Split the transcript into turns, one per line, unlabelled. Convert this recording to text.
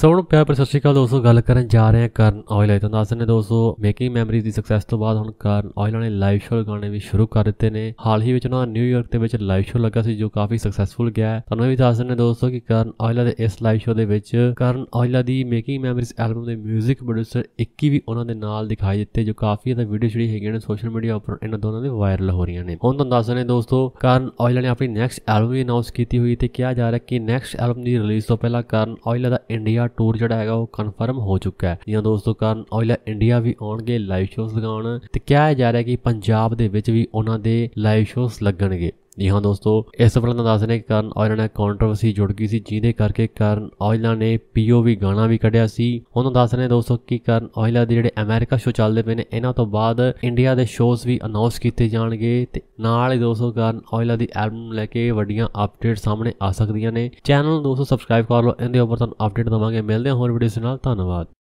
ਸੋਣ ਨੂੰ ਪਿਆਰ ਭਰੀ ਸਤਿ ਸ਼੍ਰੀ ਅਕਾਲ ਦੋਸਤੋ ਗੱਲ ਕਰਨ ਜਾ ਰਹੇ ਹਾਂ ਕਰਨ ਆਇਲ ਤਾਂ ਦੱਸ ਦਿੰਦੇ ਦੋਸਤੋ ਮੇਕਿੰਗ ਮੈਮਰੀਜ਼ ਦੀ ਸਕਸੈਸ ਤੋਂ ਬਾਅਦ ਹੁਣ ਕਰਨ ਆਇਲ ਨੇ ਲਾਈਵ ਸ਼ੋਅ ਗਾਣੇ ਵੀ ਸ਼ੁਰੂ ਕਰ ਦਿੱਤੇ ਨੇ ਹਾਲ ਹੀ ਵਿੱਚ ਉਹਨਾਂ ਨਿਊਯਾਰਕ ਦੇ ਵਿੱਚ ਲਾਈਵ ਸ਼ੋਅ ਲੱਗਾ ਸੀ ਜੋ ਕਾਫੀ ਸਕਸੈਸਫੁਲ ਗਿਆ ਹੈ ਤੁਹਾਨੂੰ ਵੀ ਦੱਸ ਦਿੰਦੇ ਦੋਸਤੋ ਕਿ ਕਰਨ ਆਇਲ ਦੇ ਇਸ ਲਾਈਵ ਸ਼ੋਅ ਦੇ ਵਿੱਚ ਕਰਨ ਆਇਲ ਦੀ ਮੇਕਿੰਗ ਮੈਮਰੀਜ਼ ਐਲਬਮ ਦੇ 뮤직 ਪ੍ਰੋਡਿਊਸਰ 21 ਵੀ ਉਹਨਾਂ ਦੇ ਨਾਲ ਦਿਖਾਈ ਦਿੱਤੇ ਜੋ ਕਾਫੀ ਇਹਦਾ ਵੀਡੀਓ ਜਿਹੜੀ ਹੈਗੀ ਨੇ ਸੋਸ਼ਲ ਮੀਡੀਆ ਉੱਪਰ ਇਹਨਾਂ ਦੋਨਾਂ ਦੇ ਵਾਇਰਲ ਹੋ ਰਹੀਆਂ ਨੇ ਹੁਣ ਤੁਹਾਨੂੰ ਦੱਸ ਦਿੰਦੇ ਦੋਸਤੋ ਕਰਨ ਆਇਲ ਨੇ ਆਪਣੀ ਨੈਕਸਟ ਐਲਬਮ ਵੀ ਅਨਾਉਂਸ ਕੀਤੀ ਹੋਈ ਤੇ ਕਿਹਾ ਜਾ ਰਿਹਾ ਕਿ ਨੈਕਸਟ ਐਲਬਮ ਦੀ ਰਿਲੀਜ਼ ਤੋਂ ਪਹਿਲਾਂ ਕਰਨ ਆਇਲ ਦਾ ਇੰਡੀਆ ਦਾ ਟੂਰ ਜਿਹੜਾ ਹੈਗਾ ਉਹ ਕਨਫਰਮ ਹੋ ਚੁੱਕਾ ਹੈ ਜਾਂ ਦੋਸਤੋ ਕਰਨ ਆਇਲਾ ਇੰਡੀਆ ਵੀ ਆਉਣਗੇ ਲਾਈਵ ਸ਼ੋਅਸ ਲਗਾਉਣ ਤੇ ਕਿਹਾ ਜਾ ਰਿਹਾ ਕਿ ਪੰਜਾਬ ਦੇ ਵਿੱਚ ਵੀ ਉਹਨਾਂ ਦੇ ਲਾਈਵ ਸ਼ੋਅਸ ਲੱਗਣਗੇ ਜੀ ਹਾਂ ਦੋਸਤੋ ਇਸ ਸਫਲਤਾ ਦਾ ਦੱਸਣੇ ਕਾਰਨ ਔਜਲਾ ਨਾਲ ਕੰਟਰੋਵਰਸੀ ਜੁੜ ਗਈ ਸੀ ਜਿਹਦੇ ਕਰਕੇ ਕਾਰਨ ਔਜਲਾ ਨੇ ਪੀਓਵੀ ਗਾਣਾ ਵੀ ਕੱਢਿਆ ਸੀ ਉਹਨਾਂ ਦੱਸ ਰਹੇ ਦੋਸਤੋ ਕੀ ਕਾਰਨ ਔਜਲਾ ਦੇ ਜਿਹੜੇ ਅਮਰੀਕਾ ਸ਼ੋਅ ਚੱਲਦੇ ਪਏ ਨੇ ਇਹਨਾਂ ਤੋਂ ਬਾਅਦ ਇੰਡੀਆ ਦੇ ਸ਼ੋਅਸ ਵੀ ਅਨਾਉਂਸ ਕੀਤੇ ਜਾਣਗੇ ਤੇ ਨਾਲ ਹੀ ਦੋਸਤੋ ਕਾਰਨ ਔਜਲਾ ਦੀ ਐਲਬਮ ਲੈ ਕੇ ਵੱਡੀਆਂ ਅਪਡੇਟ ਸਾਹਮਣੇ ਆ ਸਕਦੀਆਂ ਨੇ ਚੈਨਲ ਨੂੰ ਦੋਸਤੋ ਸਬਸਕ੍ਰਾਈਬ ਕਰ ਲਓ ਇਹਦੇ ਉੱਪਰ ਤੁਹਾਨੂੰ ਅਪਡੇਟ ਦਵਾਂਗੇ
ਮਿਲਦੇ ਹਾਂ ਹੋਰ ਵੀਡੀਓਸ ਨਾਲ ਧੰਨਵਾਦ